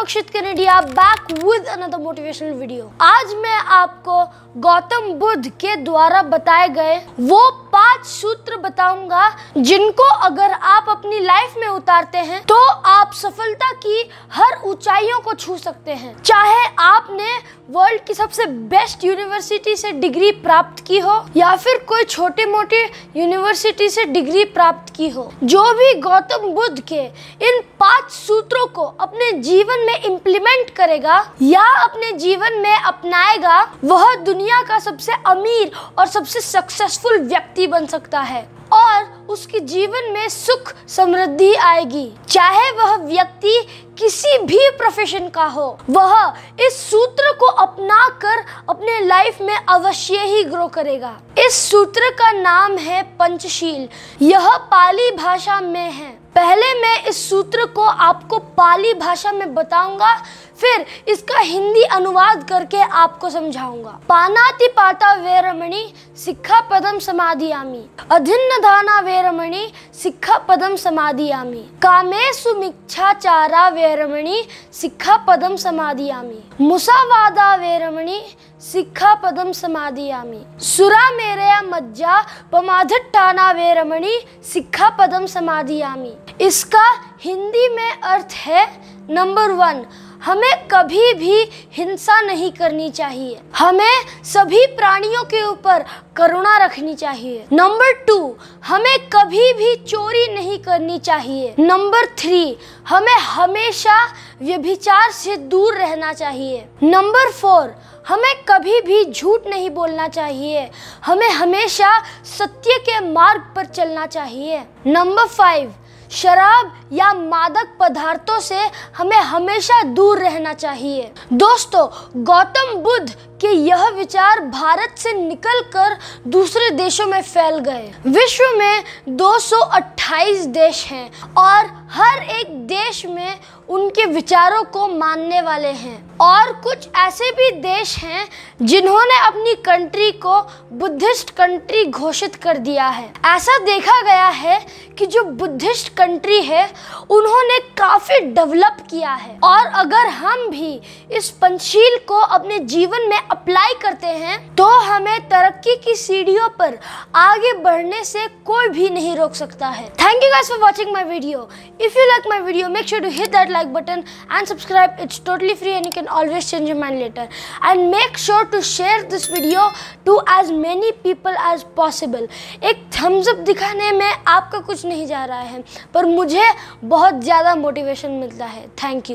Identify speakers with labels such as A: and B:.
A: अक्षित Kanediya back with another motivational video आज मैं आपको गौतम बुद्ध के द्वारा बताए गए वो पांच सूत्र बताऊंगा जिनको अगर आप अपनी लाइफ में उतारते हैं तो आप सफलता की हर ऊंचाइयों को छू सकते हैं चाहे आपने वर्ल्ड की सबसे बेस्ट यूनिवर्सिटी से डिग्री प्राप्त की हो या फिर कोई छोटे मोटे यूनिवर्सिटी से डिग्री प्राप्त की हो जो भी गौतम बुद्ध के इन पांच सूत्रों को अपने जीवन में इम्प्लीमेंट करेगा या अपने जीवन में अपनाएगा वह दुनिया का सबसे अमीर और सबसे सक्सेसफुल व्यक्ति व्यक्ति बन सकता है और उसके जीवन में सुख समृद्धि आएगी चाहे वह व्यक्ति किसी भी प्रोफेशन का हो वह इस सूत्र को अपना कर अपने लाइफ में अवश्य ही ग्रो करेगा इस सूत्र का नाम है पंचशील यह पाली भाषा में है पहले मैं इस सूत्र को आपको पाली भाषा में बताऊंगा फिर इसका हिंदी अनुवाद करके आपको समझाऊंगा पानाति पाता वेरमणि सिक्खा पदम समाधियामी अधिन्न धाना वेरमणि सिक्खा पदम समाधियामी कामेशु मिच्छाचारा वेरमणि सिखा पदम समाधियामी मुसावादा वेरमणि पदम समाधियामी सुरा मेरया मज्जा पमाधट्टाना वेरमणि पदम समाधियामी इसका हिंदी में अर्थ है नंबर वन हमें कभी भी हिंसा नहीं करनी चाहिए हमें सभी प्राणियों के ऊपर करुणा रखनी चाहिए नंबर टू हमें कभी भी चोरी नहीं करनी चाहिए नंबर थ्री हमें हमेशा व्यभिचार से दूर रहना चाहिए नंबर फोर हमें कभी भी झूठ नहीं बोलना चाहिए हमें हमेशा सत्य के मार्ग पर चलना चाहिए नंबर फाइव शराब या मादक पदार्थों से हमें हमेशा दूर रहना चाहिए दोस्तों गौतम बुद्ध कि यह विचार भारत से निकलकर दूसरे देशों में फैल गए विश्व में 228 देश हैं और हर एक देश में उनके विचारों को मानने वाले हैं और कुछ ऐसे भी देश हैं जिन्होंने अपनी कंट्री को बुद्धिस्ट कंट्री घोषित कर दिया है ऐसा देखा गया है कि जो बुद्धिस्ट कंट्री है उन्होंने काफ़ी डेवलप किया है और अगर हम भी इस पंचशील को अपने जीवन में अप्लाई करते हैं तो हमें तरक्की की सीढ़ियों पर आगे बढ़ने से कोई भी नहीं रोक सकता है thank you guys for watching my video if you like my video make sure to hit that like button and subscribe it's totally free and you can always change your mind later and make sure to share this video to as many people as possible एक thumbs up दिखाने में आपका कुछ नहीं जा रहा है पर मुझे बहुत ज़्यादा मोटिवेशन मिलता है थैंक यू